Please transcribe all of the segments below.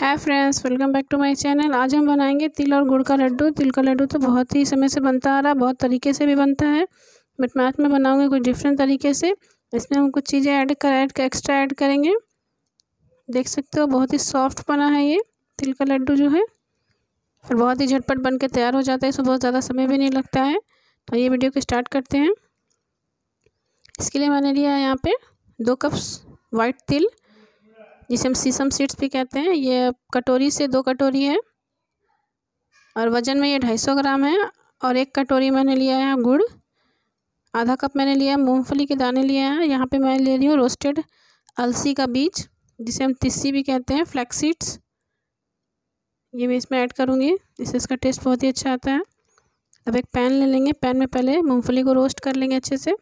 hi friends welcome back to my channel आज हम बनाएंगे तिल और गुड़ का लड्डू तिल का लड्डू तो बहुत ही समय से बनता आ रहा है बहुत तरीके से भी बनता है बट मैं आज मैं बनाऊँगी कुछ डिफरेंट तरीके से इसमें हम कुछ चीज़ें ऐड कर ऐड एक्स्ट्रा ऐड करेंगे देख सकते हो बहुत ही सॉफ्ट बना है ये तिल का लड्डू जो है और बहुत ही झटपट बन के तैयार हो जाता है इसमें बहुत ज़्यादा समय भी नहीं लगता है तो ये वीडियो को स्टार्ट करते हैं इसके लिए मैंने लिया है यहाँ पर दो कप्स वाइट तिल जिसे हम शीशम सीड्स भी कहते हैं ये कटोरी से दो कटोरी है और वज़न में ये ढाई सौ ग्राम है और एक कटोरी मैंने लिया है गुड़ आधा कप मैंने लिया है मूँगफली के दाने लिए हैं यहाँ पे मैं ले रही हूँ रोस्टेड अलसी का बीज जिसे हम तिस्सी भी कहते हैं फ्लैक्स सीड्स ये मैं इसमें ऐड करूँगी इससे इसका टेस्ट बहुत ही अच्छा आता है अब एक पैन ले लेंगे पैन में पहले मूँगफली को रोस्ट कर लेंगे अच्छे से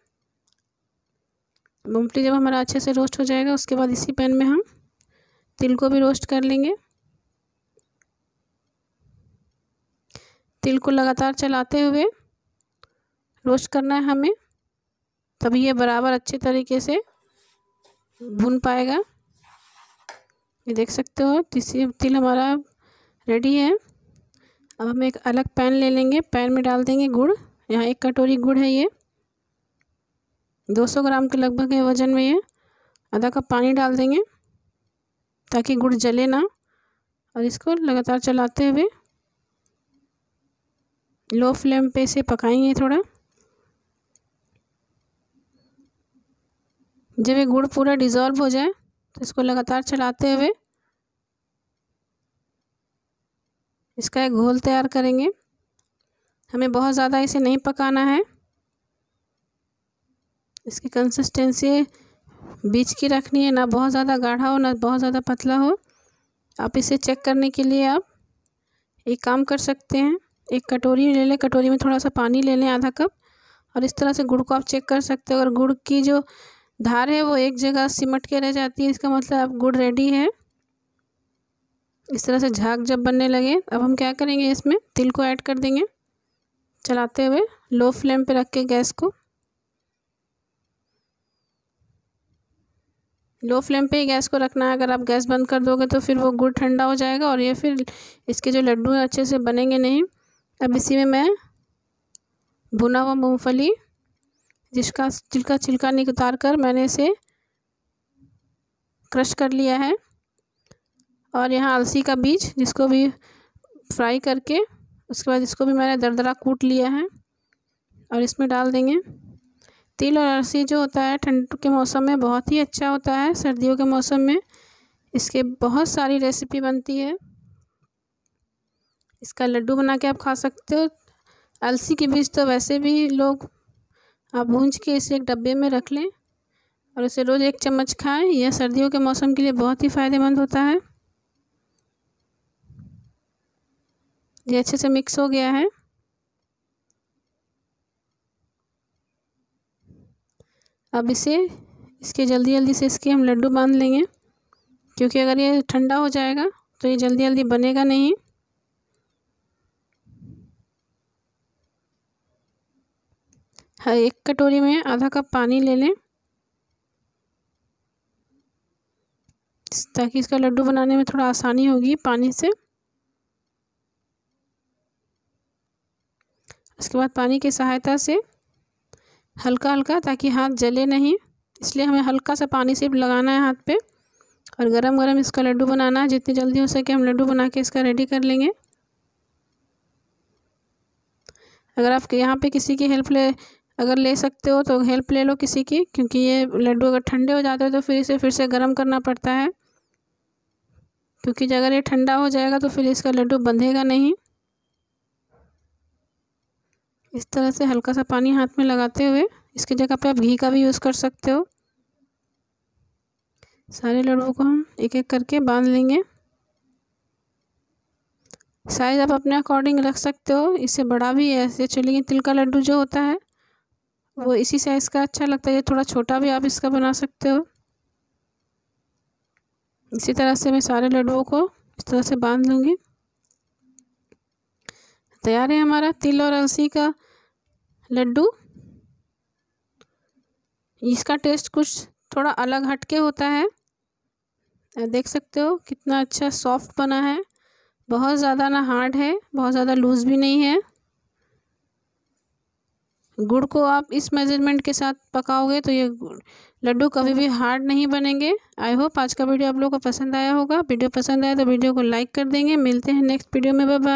मूँगफली जब हमारा अच्छे से रोस्ट हो जाएगा उसके बाद इसी पैन में हम तिल को भी रोस्ट कर लेंगे तिल को लगातार चलाते हुए रोस्ट करना है हमें तभी ये बराबर अच्छे तरीके से भुन पाएगा ये देख सकते हो तीसरी तिल हमारा रेडी है अब हम एक अलग पैन ले लेंगे पैन में डाल देंगे गुड़ यहाँ एक कटोरी गुड़ है ये 200 ग्राम के लगभग है वज़न में ये आधा कप पानी डाल देंगे ताकि गुड़ जले ना और इसको लगातार चलाते हुए लो फ्लेम पे इसे पकाएंगे थोड़ा जब ये गुड़ पूरा डिज़ोल्व हो जाए तो इसको लगातार चलाते हुए इसका एक घोल तैयार करेंगे हमें बहुत ज़्यादा इसे नहीं पकाना है इसकी कंसिस्टेंसी बीच की रखनी है ना बहुत ज़्यादा गाढ़ा हो ना बहुत ज़्यादा पतला हो आप इसे चेक करने के लिए आप एक काम कर सकते हैं एक कटोरी ले लें कटोरी में थोड़ा सा पानी ले लें आधा कप और इस तरह से गुड़ को आप चेक कर सकते हो अगर गुड़ की जो धार है वो एक जगह सिमट के रह जाती है इसका मतलब आप गुड़ रेडी है इस तरह से झाग जब बनने लगे अब हम क्या करेंगे इसमें तिल को ऐड कर देंगे चलाते हुए लो फ्लेम पे रख के गैस को लो फ्लेम पे ही गैस को रखना है अगर आप गैस बंद कर दोगे तो फिर वो गुड़ ठंडा हो जाएगा और ये फिर इसके जो लड्डू हैं अच्छे से बनेंगे नहीं अब इसी में मैं भुना हुआ मूँगफली जिसका छिलका छिलका नहीं उतार कर मैंने इसे क्रश कर लिया है और यहाँ अलसी का बीज जिसको भी फ्राई करके उसके बाद इसको भी मैंने दरदरा कूट लिया है और इसमें डाल देंगे तिल और अलसी जो होता है ठंड के मौसम में बहुत ही अच्छा होता है सर्दियों के मौसम में इसके बहुत सारी रेसिपी बनती है इसका लड्डू बना के आप खा सकते हो अलसी के बीज तो वैसे भी लोग आप भूंज के इसे एक डब्बे में रख लें और इसे रोज़ एक चम्मच खाएं यह सर्दियों के मौसम के लिए बहुत ही फ़ायदेमंद होता है ये अच्छे से मिक्स हो गया है अब इसे इसके जल्दी जल्दी से इसके हम लड्डू बांध लेंगे क्योंकि अगर ये ठंडा हो जाएगा तो ये जल्दी जल्दी बनेगा नहीं हर हाँ, एक कटोरी में आधा कप पानी ले लें ताकि इसका लड्डू बनाने में थोड़ा आसानी होगी पानी से उसके बाद पानी की सहायता से हल्का हल्का ताकि हाथ जले नहीं इसलिए हमें हल्का सा पानी सिर्फ लगाना है हाथ पे और गरम गरम इसका लड्डू बनाना है जितनी जल्दी हो सके हम लड्डू बना के इसका रेडी कर लेंगे अगर आप यहाँ पे किसी की हेल्प ले अगर ले सकते हो तो हेल्प ले लो किसी की क्योंकि ये लड्डू अगर ठंडे हो जाते हैं तो फिर इसे फिर से गर्म करना पड़ता है क्योंकि अगर ये ठंडा हो जाएगा तो फिर इसका लड्डू बंधेगा नहीं इस तरह से हल्का सा पानी हाथ में लगाते हुए इसकी जगह पे आप घी का भी यूज़ कर सकते हो सारे लड्डू को हम एक एक करके बांध लेंगे साइज़ आप अपने अकॉर्डिंग रख सकते हो इससे बड़ा भी है ऐसे चलिए तिल का लड्डू जो होता है वो इसी साइज़ का अच्छा लगता है ये थोड़ा छोटा भी आप इसका बना सकते हो इसी तरह से मैं सारे लड्डुओं को इस तरह से बांध लूँगी तैयार है हमारा तिल और अलसी का लड्डू इसका टेस्ट कुछ थोड़ा अलग हटके होता है देख सकते हो कितना अच्छा सॉफ्ट बना है बहुत ज़्यादा ना हार्ड है बहुत ज़्यादा लूज़ भी नहीं है गुड़ को आप इस मेजरमेंट के साथ पकाओगे तो ये लड्डू कभी भी हार्ड नहीं बनेंगे आई होप आज का वीडियो आप लोगों को पसंद आया होगा वीडियो पसंद आया तो वीडियो को लाइक कर देंगे मिलते हैं नेक्स्ट वीडियो में बाय